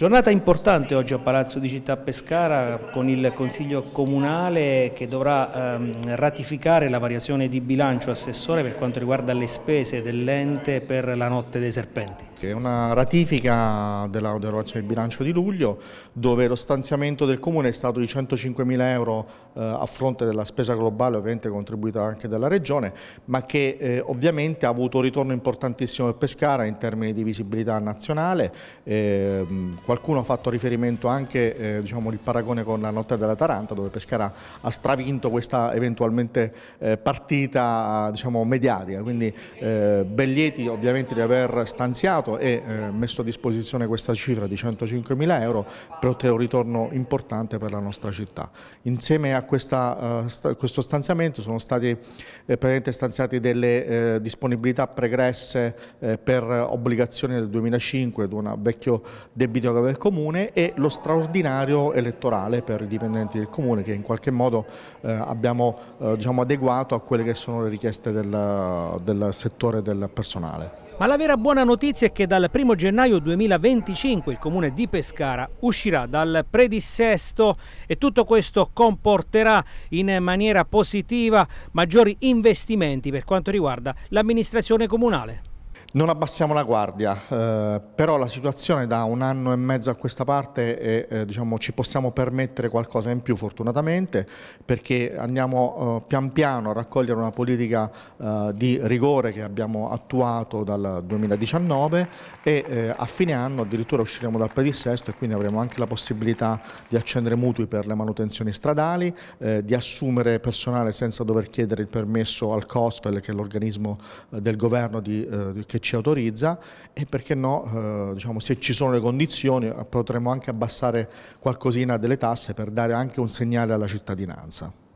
Giornata importante oggi a Palazzo di Città Pescara con il Consiglio Comunale che dovrà ehm, ratificare la variazione di bilancio assessore per quanto riguarda le spese dell'ente per la Notte dei Serpenti. È una ratifica della derogazione del bilancio di luglio dove lo stanziamento del Comune è stato di 105 mila euro eh, a fronte della spesa globale ovviamente contribuita anche dalla Regione ma che eh, ovviamente ha avuto un ritorno importantissimo per Pescara in termini di visibilità nazionale. Eh, qualcuno ha fatto riferimento anche eh, diciamo, il paragone con la notte della Taranta dove Pescara ha stravinto questa eventualmente eh, partita diciamo, mediatica. Quindi eh, ben lieti ovviamente di aver stanziato contratto e eh, messo a disposizione questa cifra di 105 mila euro per ottenere un ritorno importante per la nostra città. Insieme a questa, eh, questo stanziamento sono stati eh, stanziati delle disponibilità pregresse per obbligazioni del 2005 di un vecchio debito del Comune e lo straordinario elettorale per i dipendenti del Comune che in qualche modo abbiamo diciamo, adeguato a quelle che sono le richieste del, del settore del personale. Ma la vera buona notizia è che dal 1 gennaio 2025 il comune di Pescara uscirà dal predissesto e tutto questo comporterà in maniera positiva maggiori investimenti per quanto riguarda l'amministrazione comunale. Non abbassiamo la guardia, eh, però la situazione da un anno e mezzo a questa parte è, eh, diciamo, ci possiamo permettere qualcosa in più fortunatamente perché andiamo eh, pian piano a raccogliere una politica eh, di rigore che abbiamo attuato dal 2019 e eh, a fine anno addirittura usciremo dal predissesto e quindi avremo anche la possibilità di accendere mutui per le manutenzioni stradali, eh, di assumere personale senza dover chiedere il permesso al COSFEL che è l'organismo del governo di, che ci autorizza e perché no, eh, diciamo, se ci sono le condizioni eh, potremmo anche abbassare qualcosina delle tasse per dare anche un segnale alla cittadinanza.